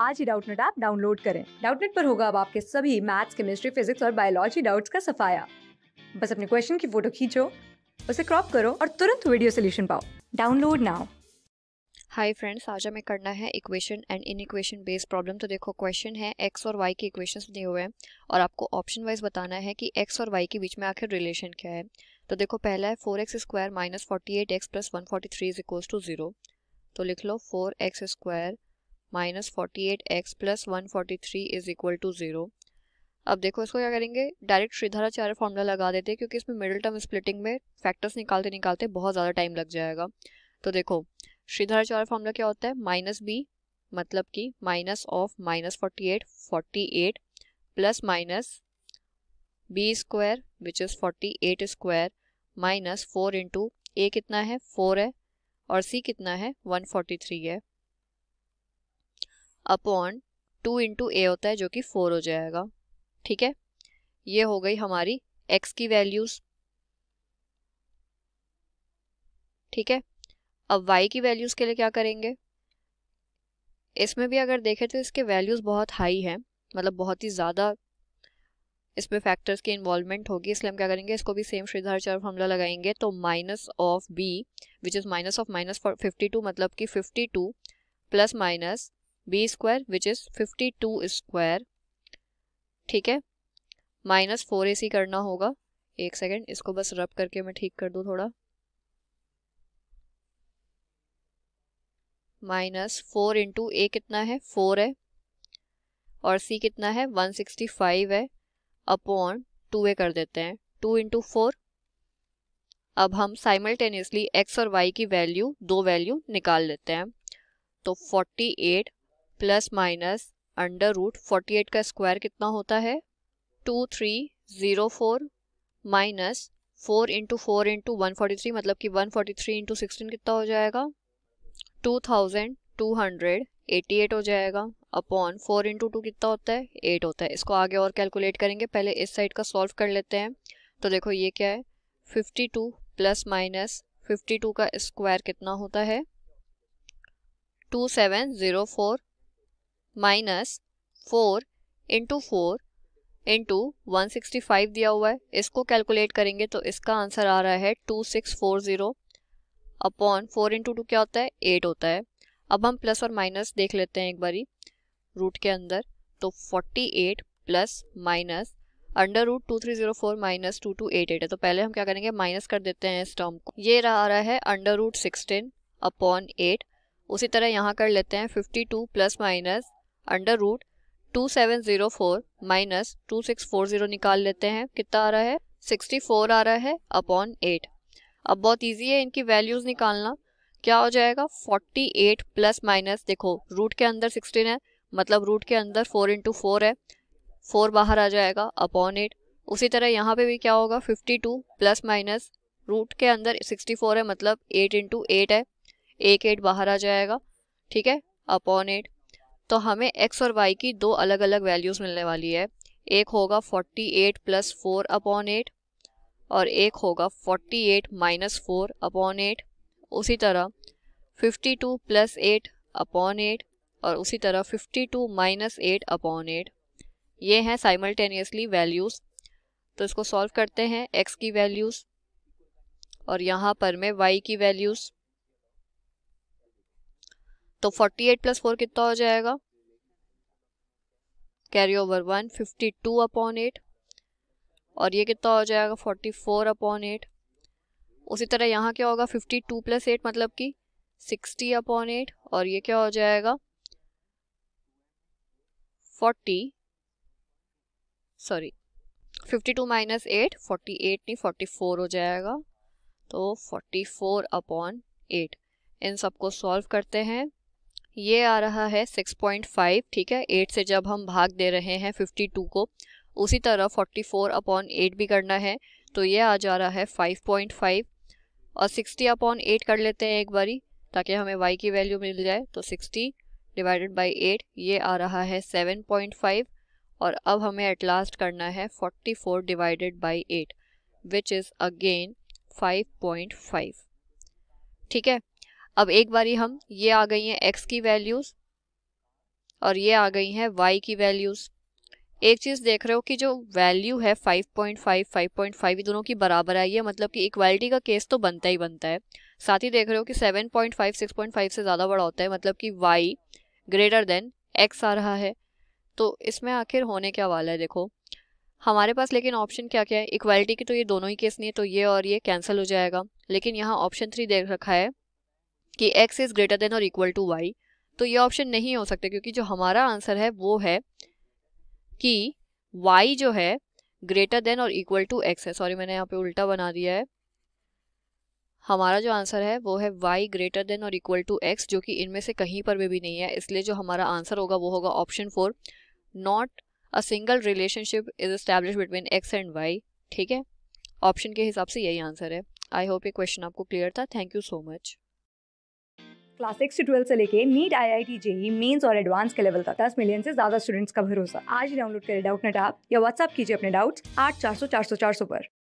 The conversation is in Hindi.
आज ही डाउटनेट ऐप डाउनलोड करें डाउटनेट पर होगा अब आपके सभी मैथ्स केमिस्ट्री फिजिक्स और बायोलॉजी डाउट्स का सफाया बस अपने क्वेश्चन की फोटो खींचो उसे क्रॉप करो और तुरंत वीडियो सोल्यूशन पाओ डाउनलोड नाउ हाय फ्रेंड्स आज हमें करना है equation and inequation based problem तो देखो क्वेश्चन है एक्स और वाई के इक्वेशंस दिए हुए हैं और आपको ऑप्शन वाइज बताना है कि एक्स और वाई के बीच में आखिर रिलेशन क्या है तो देखो पहला है four x square minus forty eight x plus one forty three is equals to zero तो लिख लो four x square minus forty eight x plus one forty three is equal to zero अब देखो इसको क्या करेंगे डायरेक्ट श्रीधराचार्य फॉर्मूला लगा देते हैं क्योंकि इसमें मिडिल टर्म स्प्लिटिंग में फैक्टर्स निकालते निकालते बहुत ज़्यादा टाइम लग जाएगा तो देखो श्रीधराचार्य फॉर्मूला क्या होता है माइनस बी मतलब कि minus of minus forty eight forty eight plus minus b square which is forty eight square minus four into a कितना है फोर है और सी कितना है वन फोर्टी थ्री है अपॉन टू इंटू ए होता है जो कि फोर हो जाएगा ठीक है ये हो गई हमारी एक्स की वैल्यूज ठीक है अब वाई की वैल्यूज के लिए क्या करेंगे इसमें भी अगर देखें तो इसके वैल्यूज बहुत हाई हैं मतलब बहुत ही ज़्यादा इसमें फैक्टर्स की इन्वॉल्वमेंट होगी इसलिए हम क्या करेंगे इसको भी सेम श्रीधर चार फॉर्मूला लगाएंगे तो minus of b which is minus of minus fifty two मतलब कि fifty two plus minus b square which is fifty two square ठीक है माइनस फोर ए सी करना होगा एक सेकेंड इसको बस रब करके मैं ठीक कर दूँ थोड़ा माइनस फोर इंटू ए कितना है फोर है और सी कितना है वन सिक्सटी फाइव है अपॉन टू ए कर देते हैं टू इंटू फोर अब हम साइमल्टेनियसली एक्स और वाई की वैल्यू दो वैल्यू निकाल लेते हैं तो forty eight plus minus under root forty eight का स्क्वायर कितना होता है two three zero four minus four into four into one forty three मतलब कि one forty three into sixteen कितना हो जाएगा two thousand two hundred eighty eight हो जाएगा अपॉन फोर इंटू टू कितना होता है एट होता है इसको आगे और कैलकुलेट करेंगे पहले इस साइड का सॉल्व कर लेते हैं तो देखो ये क्या है fifty two plus minus fifty two का स्क्वायर कितना होता है two seven zero four minus four into four into one sixty five दिया हुआ है इसको कैलकुलेट करेंगे तो इसका आंसर आ रहा है two six four zero upon four into two क्या होता है एट होता है अब हम प्लस और माइनस देख लेते हैं एक बारी रूट के अंदर तो forty eight plus minus under root two three zero four minus two two eight eight है तो पहले हम क्या करेंगे माइनस कर देते हैं इस टर्म को ये रहा आ रहा है under root sixteen upon eight उसी तरह यहाँ कर लेते हैं fifty two plus minus under root two seven zero four minus two six four zero निकाल लेते हैं कितना आ रहा है सिक्सटी फोर आ रहा है अपॉन एट अब बहुत ईजी है इनकी वैल्यूज निकालना क्या हो जाएगा फोर्टी एट प्लस माइनस देखो रूट के अंदर सिक्सटीन है मतलब रूट के अंदर फोर इंटू फोर है फोर बाहर आ जाएगा अपॉन एट उसी तरह यहाँ पे भी क्या होगा fifty two plus minus root के अंदर सिक्सटी फोर है मतलब एट इंटू एट है एक एट बाहर आ जाएगा ठीक है अपॉन एट तो हमें एक्स और वाई की दो अलग अलग वैल्यूज़ मिलने वाली है एक होगा 48 eight plus four upon eight और एक होगा 48 eight minus four upon eight उसी तरह 52 प्लस एट अपॉन एट और उसी तरह 52 माइनस एट अपॉन एट ये हैं साइमल्टेनियसली वैल्यूज़ तो इसको सॉल्व करते हैं x की वैल्यूज़ और यहाँ पर मैं y की वैल्यूज़ तो 48 एट प्लस फोर कितना हो जाएगा carry over one fifty two upon eight और ये कितना हो जाएगा फोर्टी फोर अपॉन एट उसी तरह यहाँ क्या होगा फिफ्टी टू प्लस एट मतलब कि सिक्सटी अपॉन एट और ये क्या हो जाएगा forty sorry fifty two minus eight forty eight नहीं फोर्टी फोर हो जाएगा तो फोर्टी फोर अपॉन एट इन सबको सॉल्व करते हैं ये आ रहा है 6.5 ठीक है 8 से जब हम भाग दे रहे हैं 52 को उसी तरह 44 अपॉन एट भी करना है तो ये आ जा रहा है 5.5 और 60 अपॉन एट कर लेते हैं एक बारी ताकि हमें y की वैल्यू मिल जाए तो 60 डिवाइडेड बाई एट ये आ रहा है 7.5 और अब हमें एट लास्ट करना है 44 divided by eight which is again five ठीक है अब एक बारी हम ये आ गई हैं एक्स की वैल्यूज़ और ये आ गई हैं वाई की वैल्यूज़ एक चीज़ देख रहे हो कि जो वैल्यू है 5.5, 5.5 ये दोनों की बराबर आई है मतलब कि इक्वालिटी का केस तो बनता ही बनता है साथ ही देख रहे हो कि 7.5, 6.5 से ज़्यादा बड़ा होता है मतलब कि y ग्रेटर देन x आ रहा है तो इसमें आखिर होने क्या वाला है देखो हमारे पास लेकिन ऑप्शन क्या क्या है इक्वालिटी की तो ये दोनों ही केस नहीं है तो ये और ये कैंसिल हो जाएगा लेकिन यहाँ ऑप्शन थ्री देख रखा है कि x इज़ ग्रेटर देन और इक्वल टू y तो ये ऑप्शन नहीं हो सकता क्योंकि जो हमारा आंसर है वो है कि y जो है ग्रेटर देन और इक्वल टू x है सॉरी मैंने यहाँ पे उल्टा बना दिया है हमारा जो आंसर है वो है y ग्रेटर देन और इक्वल टू x जो कि इनमें से कहीं पर भी नहीं है इसलिए जो हमारा आंसर होगा वो होगा option four not a single relationship is establish between x and y ठीक है ऑप्शन के हिसाब से यही आंसर है आई होप ये क्वेश्चन आपको क्लियर था thank you so much class six to twelve से लेके NEET I I T JEE Mains और एडवांस के लेवल का दस मिलियन से ज्यादा स्टूडेंट्स का भरोसा आज डाउनलोड करें डाउट नेट ऐप या व्हाट्सअप कीजिए अपने डाउट आठ चार सौ चार सौ चार सौ पर